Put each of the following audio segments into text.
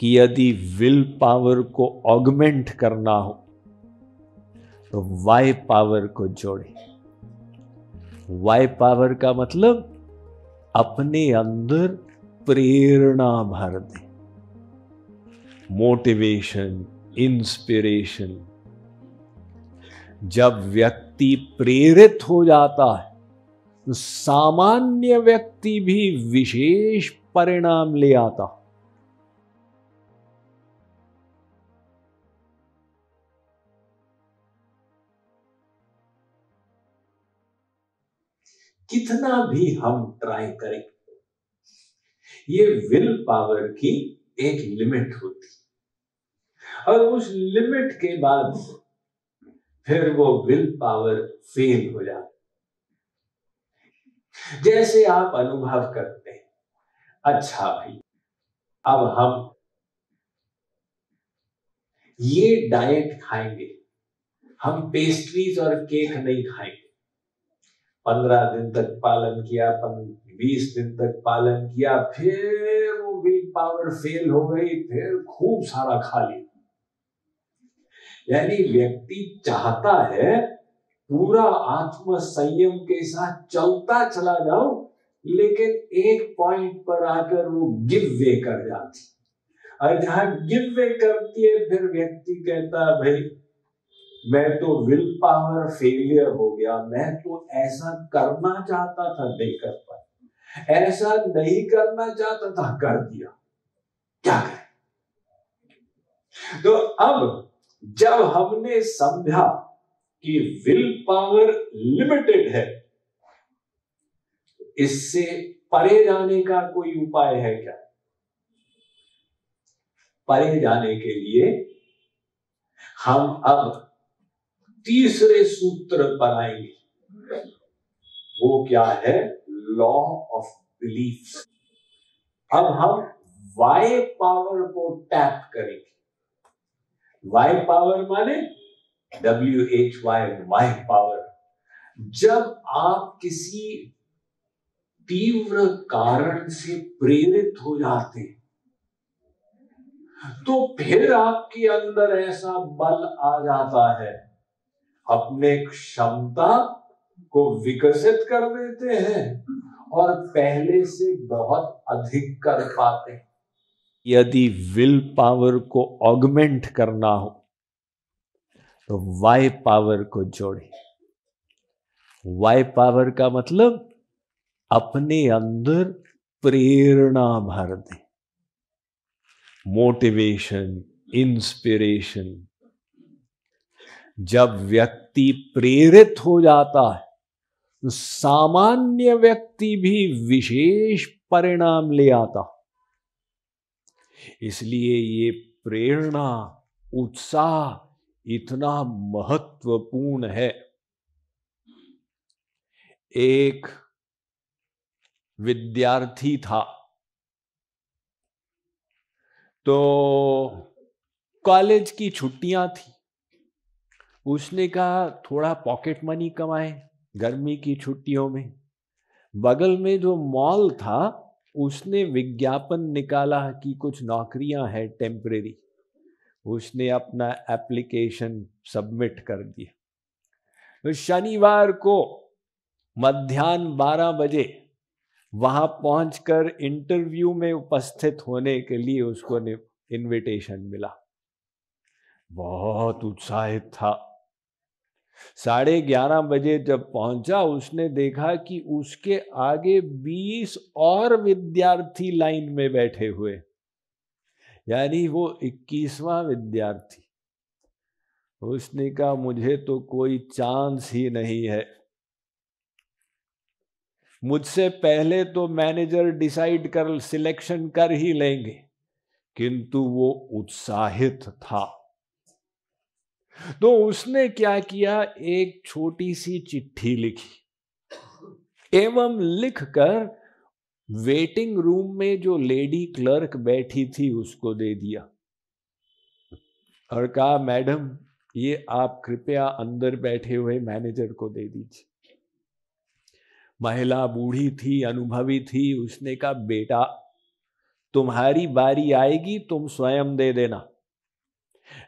कि यदि will power को ऑगमेंट करना हो तो वाई पावर को जोड़े वाई पावर का मतलब अपने अंदर प्रेरणा भर दे मोटिवेशन इंस्पिरेशन जब व्यक्ति प्रेरित हो जाता है तो सामान्य व्यक्ति भी विशेष परिणाम ले आता है कितना भी हम ट्राई करें ये विल पावर की एक लिमिट होती और उस लिमिट के बाद फिर वो विल पावर फेल हो जाती जैसे आप अनुभव करते हैं अच्छा भाई अब हम ये डाइट खाएंगे हम पेस्ट्रीज और केक नहीं खाएंगे पंद्रह दिन तक पालन किया बीस दिन तक पालन किया फिर वो विल पावर फेल हो गई फिर खूब सारा खा लिया यानी व्यक्ति चाहता है पूरा आत्म संयम के साथ चलता चला जाओ लेकिन एक पॉइंट पर आकर वो गिव वे कर जाती और जहां गिव वे करती है फिर व्यक्ति कहता भाई मैं तो विल पावर फेलियर हो गया मैं तो ऐसा करना चाहता था नहीं कर पाया ऐसा नहीं करना चाहता था कर दिया क्या करें तो अब जब हमने समझा कि विल पावर लिमिटेड है इससे परे जाने का कोई उपाय है क्या परे जाने के लिए हम अब तीसरे सूत्र बनाएंगे वो क्या है लॉ ऑफ बिलीफ अब हम वाई पावर को टैप करेंगे वाई पावर माने W H Y why power जब आप किसी तीव्र कारण से प्रेरित हो जाते तो फिर आपके अंदर ऐसा बल आ जाता है अपने क्षमता को विकसित कर देते हैं और पहले से बहुत अधिक कर पाते हैं यदि विल पावर को ऑगमेंट करना हो तो वाई पावर को जोड़े वाई पावर का मतलब अपने अंदर प्रेरणा भर दें मोटिवेशन इंस्पिरेशन जब व्यक्ति प्रेरित हो जाता है तो सामान्य व्यक्ति भी विशेष परिणाम ले आता इसलिए ये प्रेरणा उत्साह इतना महत्वपूर्ण है एक विद्यार्थी था तो कॉलेज की छुट्टियां थी उसने कहा थोड़ा पॉकेट मनी कमाए गर्मी की छुट्टियों में बगल में जो मॉल था उसने विज्ञापन निकाला कि कुछ नौकरियां हैं टेम्परेरी उसने अपना एप्लीकेशन सबमिट कर दिया तो शनिवार को मध्यान्ह 12 बजे वहां पहुंचकर इंटरव्यू में उपस्थित होने के लिए उसको इनविटेशन मिला बहुत उत्साहित था साढ़े ग्यारह बजे जब पहुंचा उसने देखा कि उसके आगे बीस और विद्यार्थी लाइन में बैठे हुए यानी वो इक्कीसवा विद्यार्थी उसने कहा मुझे तो कोई चांस ही नहीं है मुझसे पहले तो मैनेजर डिसाइड कर सिलेक्शन कर ही लेंगे किंतु वो उत्साहित था तो उसने क्या किया एक छोटी सी चिट्ठी लिखी एवं लिखकर वेटिंग रूम में जो लेडी क्लर्क बैठी थी उसको दे दिया और कहा मैडम ये आप कृपया अंदर बैठे हुए मैनेजर को दे दीजिए महिला बूढ़ी थी अनुभवी थी उसने कहा बेटा तुम्हारी बारी आएगी तुम स्वयं दे देना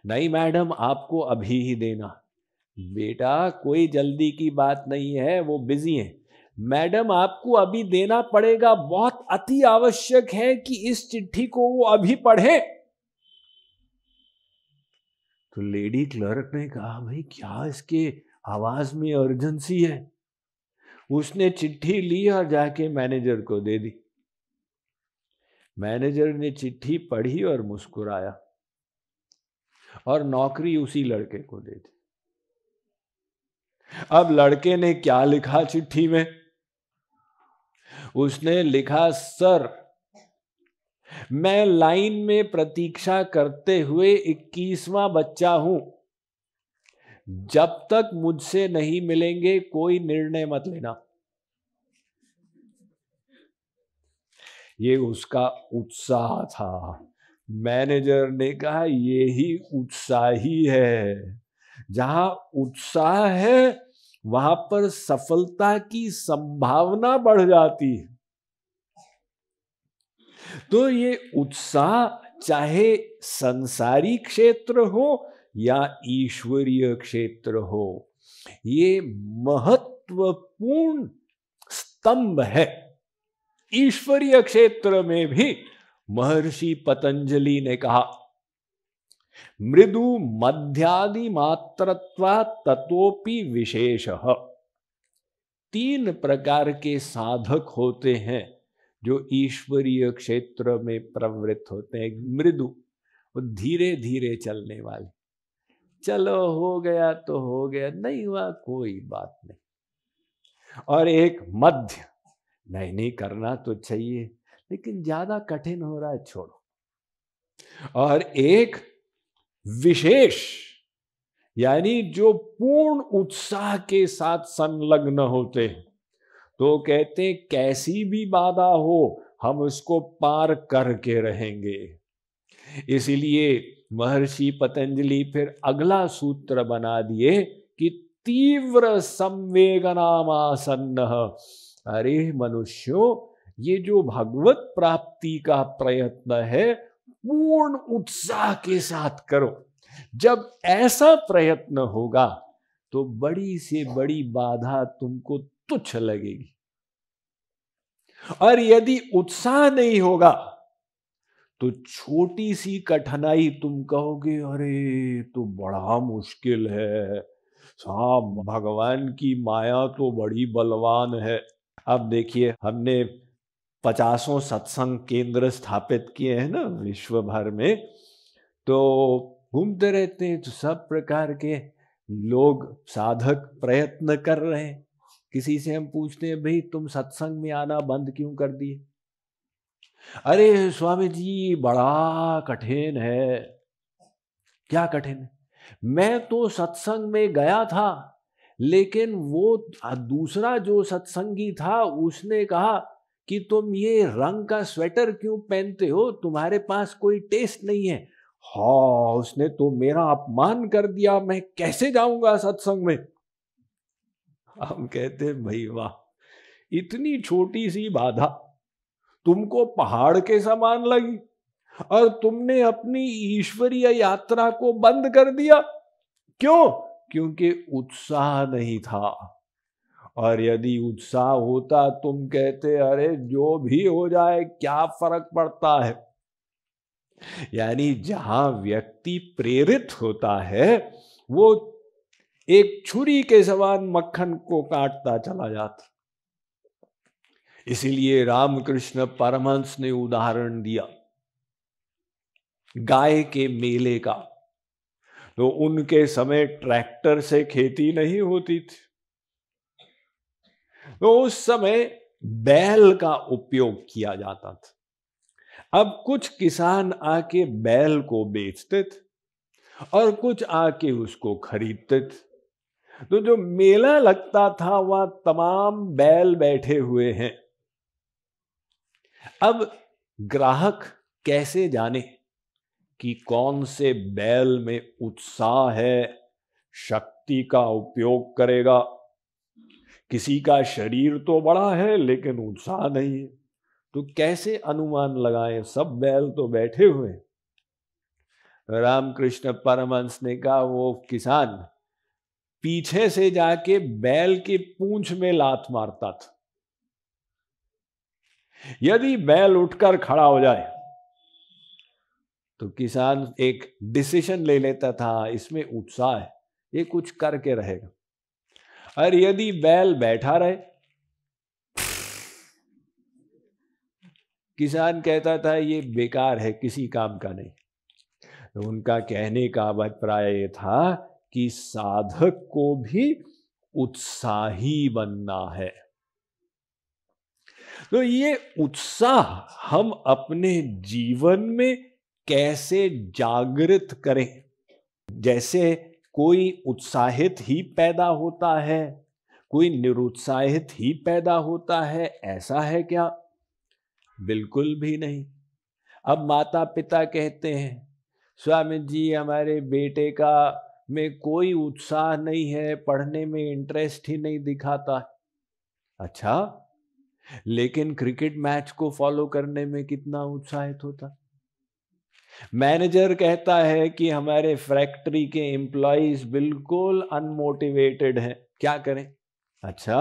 नहीं मैडम आपको अभी ही देना बेटा कोई जल्दी की बात नहीं है वो बिजी हैं मैडम आपको अभी देना पड़ेगा बहुत अति आवश्यक है कि इस चिट्ठी को वो अभी पढ़े तो लेडी क्लर्क ने कहा भाई क्या इसके आवाज में अर्जेंसी है उसने चिट्ठी ली और जाके मैनेजर को दे दी मैनेजर ने चिट्ठी पढ़ी और मुस्कुराया और नौकरी उसी लड़के को दे दी अब लड़के ने क्या लिखा चिट्ठी में उसने लिखा सर मैं लाइन में प्रतीक्षा करते हुए इक्कीसवा बच्चा हूं जब तक मुझसे नहीं मिलेंगे कोई निर्णय मत लेना ये उसका उत्साह था मैनेजर ने कहा ये ही उत्साही है जहां उत्साह है वहां पर सफलता की संभावना बढ़ जाती है तो ये उत्साह चाहे संसारी क्षेत्र हो या ईश्वरीय क्षेत्र हो ये महत्वपूर्ण स्तंभ है ईश्वरीय क्षेत्र में भी महर्षि पतंजलि ने कहा मृदु मध्यादि मात्रत्वा तत्वपि विशेष तीन प्रकार के साधक होते हैं जो ईश्वरीय क्षेत्र में प्रवृत्त होते हैं मृदु धीरे धीरे चलने वाले चलो हो गया तो हो गया नहीं हुआ कोई बात नहीं और एक मध्य नहीं नहीं करना तो चाहिए लेकिन ज्यादा कठिन हो रहा है छोड़ो और एक विशेष यानी जो पूर्ण उत्साह के साथ संलग्न होते हैं तो कहते हैं कैसी भी बाधा हो हम उसको पार करके रहेंगे इसलिए महर्षि पतंजलि फिर अगला सूत्र बना दिए कि तीव्र संवेगनामासन्न अरे मनुष्यों ये जो भगवत प्राप्ति का प्रयत्न है पूर्ण उत्साह के साथ करो जब ऐसा प्रयत्न होगा तो बड़ी से बड़ी बाधा तुमको तुच्छ लगेगी और यदि उत्साह नहीं होगा तो छोटी सी कठिनाई तुम कहोगे अरे तो बड़ा मुश्किल है साहब भगवान की माया तो बड़ी बलवान है अब देखिए हमने पचासों सत्संग केंद्र स्थापित किए हैं ना विश्व भर में तो घूमते रहते हैं तो सब प्रकार के लोग साधक प्रयत्न कर रहे हैं किसी से हम पूछते हैं भाई तुम सत्संग में आना बंद क्यों कर दिए अरे स्वामी जी बड़ा कठिन है क्या कठिन है मैं तो सत्संग में गया था लेकिन वो दूसरा जो सत्संगी था उसने कहा कि तुम ये रंग का स्वेटर क्यों पहनते हो तुम्हारे पास कोई टेस्ट नहीं है हा उसने तो मेरा अपमान कर दिया मैं कैसे जाऊंगा सत्संग में हम कहते भाई वाह इतनी छोटी सी बाधा तुमको पहाड़ के समान लगी और तुमने अपनी ईश्वरीय यात्रा को बंद कर दिया क्यों क्योंकि उत्साह नहीं था और यदि उत्साह होता तुम कहते अरे जो भी हो जाए क्या फर्क पड़ता है यानी जहां व्यक्ति प्रेरित होता है वो एक छुरी के समान मक्खन को काटता चला जाता इसीलिए रामकृष्ण परमहंस ने उदाहरण दिया गाय के मेले का तो उनके समय ट्रैक्टर से खेती नहीं होती थी तो उस समय बैल का उपयोग किया जाता था अब कुछ किसान आके बैल को बेचते थे और कुछ आके उसको खरीदते थे तो जो मेला लगता था वह तमाम बैल बैठे हुए हैं अब ग्राहक कैसे जाने कि कौन से बैल में उत्साह है शक्ति का उपयोग करेगा किसी का शरीर तो बड़ा है लेकिन उत्साह नहीं है तो कैसे अनुमान लगाएं सब बैल तो बैठे हुए रामकृष्ण परमहंस ने कहा वो किसान पीछे से जाके बैल की पूंछ में लात मारता था यदि बैल उठकर खड़ा हो जाए तो किसान एक डिसीजन ले लेता था इसमें उत्साह है ये कुछ करके रहेगा और यदि बैल बैठा रहे किसान कहता था ये बेकार है किसी काम का नहीं तो उनका कहने का अभिप्राय था कि साधक को भी उत्साही बनना है तो ये उत्साह हम अपने जीवन में कैसे जागृत करें जैसे कोई उत्साहित ही पैदा होता है कोई निरुत्साहित ही पैदा होता है ऐसा है क्या बिल्कुल भी नहीं अब माता पिता कहते हैं स्वामी जी हमारे बेटे का में कोई उत्साह नहीं है पढ़ने में इंटरेस्ट ही नहीं दिखाता अच्छा लेकिन क्रिकेट मैच को फॉलो करने में कितना उत्साहित होता मैनेजर कहता है कि हमारे फैक्ट्री के एम्प्लॉज बिल्कुल अनमोटिवेटेड है क्या करें अच्छा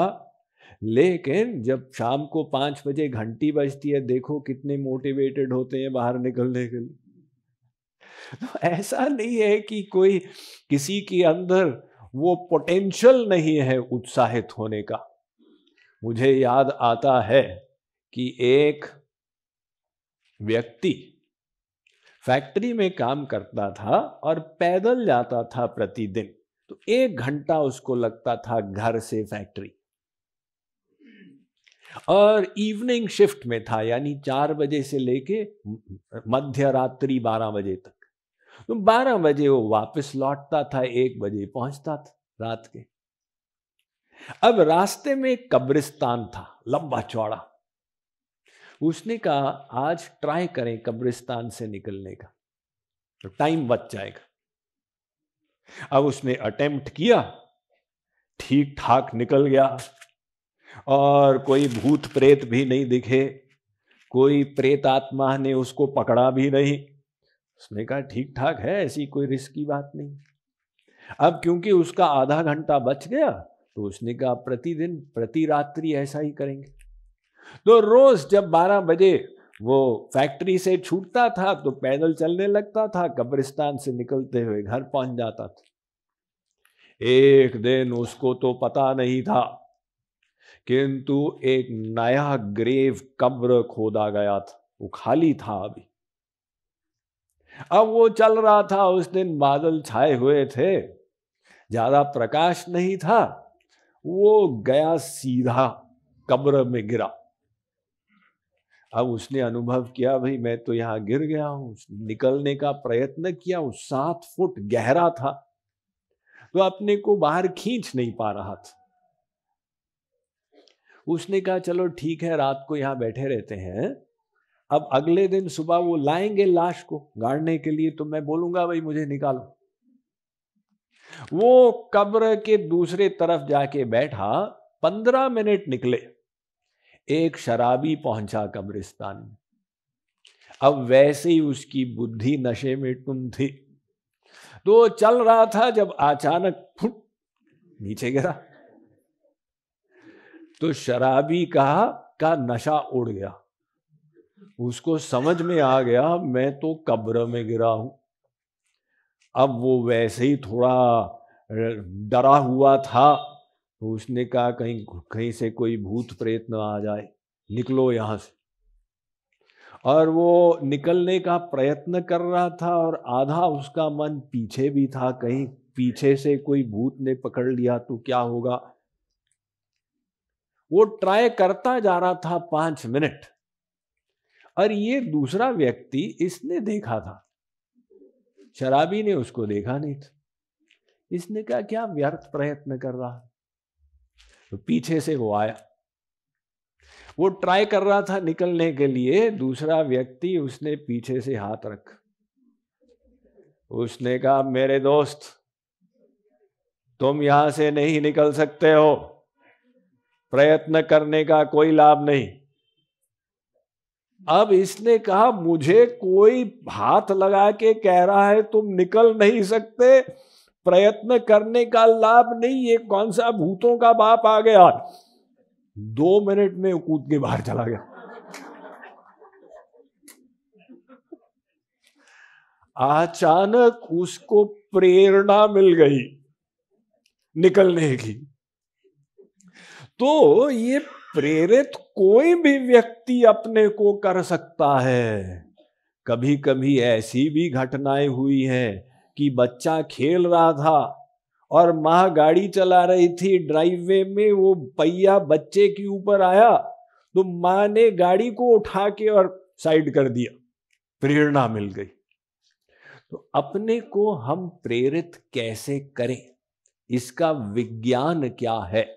लेकिन जब शाम को पांच बजे घंटी बजती है देखो कितने मोटिवेटेड होते हैं बाहर निकलने के लिए तो ऐसा नहीं है कि कोई किसी के अंदर वो पोटेंशियल नहीं है उत्साहित होने का मुझे याद आता है कि एक व्यक्ति फैक्ट्री में काम करता था और पैदल जाता था प्रतिदिन तो एक घंटा उसको लगता था घर से फैक्ट्री और इवनिंग शिफ्ट में था यानी चार बजे से लेके मध्य रात्रि बारह बजे तक तो बारह बजे वो वापस लौटता था एक बजे पहुंचता था रात के अब रास्ते में कब्रिस्तान था लंबा चौड़ा उसने कहा आज ट्राई करें कब्रिस्तान से निकलने का तो टाइम बच जाएगा अब उसने अटेम्प्ट किया ठीक ठाक निकल गया और कोई भूत प्रेत भी नहीं दिखे कोई प्रेत आत्मा ने उसको पकड़ा भी नहीं उसने कहा ठीक ठाक है ऐसी कोई रिस्क की बात नहीं अब क्योंकि उसका आधा घंटा बच गया तो उसने कहा प्रतिदिन प्रति रात्रि ऐसा ही करेंगे तो रोज जब 12 बजे वो फैक्ट्री से छूटता था तो पैदल चलने लगता था कब्रिस्तान से निकलते हुए घर पहुंच जाता था एक दिन उसको तो पता नहीं था किंतु एक नया ग्रेव कब्र खोदा गया था वो खाली था अभी अब वो चल रहा था उस दिन बादल छाए हुए थे ज्यादा प्रकाश नहीं था वो गया सीधा कब्र में गिरा अब उसने अनुभव किया भाई मैं तो यहाँ गिर गया हूं निकलने का प्रयत्न किया वो सात फुट गहरा था तो अपने को बाहर खींच नहीं पा रहा था उसने कहा चलो ठीक है रात को यहाँ बैठे रहते हैं अब अगले दिन सुबह वो लाएंगे लाश को गाड़ने के लिए तो मैं बोलूंगा भाई मुझे निकालो वो कब्र के दूसरे तरफ जाके बैठा पंद्रह मिनट निकले एक शराबी पहुंचा कब्रिस्तान में अब वैसे ही उसकी बुद्धि नशे में तुम थी तो चल रहा था जब अचानक फुट नीचे गिरा तो शराबी कहा का नशा उड़ गया उसको समझ में आ गया मैं तो कब्र में गिरा हूं अब वो वैसे ही थोड़ा डरा हुआ था तो उसने कहा कहीं कहीं से कोई भूत प्रेत न आ जाए निकलो यहां से और वो निकलने का प्रयत्न कर रहा था और आधा उसका मन पीछे भी था कहीं पीछे से कोई भूत ने पकड़ लिया तो क्या होगा वो ट्राई करता जा रहा था पांच मिनट और ये दूसरा व्यक्ति इसने देखा था शराबी ने उसको देखा नहीं था इसने कहा क्या व्यर्थ प्रयत्न कर रहा तो पीछे से वो आया वो ट्राई कर रहा था निकलने के लिए दूसरा व्यक्ति उसने पीछे से हाथ रख उसने कहा मेरे दोस्त तुम यहां से नहीं निकल सकते हो प्रयत्न करने का कोई लाभ नहीं अब इसने कहा मुझे कोई हाथ लगा के कह रहा है तुम निकल नहीं सकते प्रयत्न करने का लाभ नहीं ये कौन सा भूतों का बाप आ गया दो मिनट में कूद के बाहर चला गया अचानक उसको प्रेरणा मिल गई निकलने की तो ये प्रेरित कोई भी व्यक्ति अपने को कर सकता है कभी कभी ऐसी भी घटनाएं हुई हैं कि बच्चा खेल रहा था और माँ गाड़ी चला रही थी ड्राइववे में वो पहिया बच्चे के ऊपर आया तो माँ ने गाड़ी को उठा के और साइड कर दिया प्रेरणा मिल गई तो अपने को हम प्रेरित कैसे करें इसका विज्ञान क्या है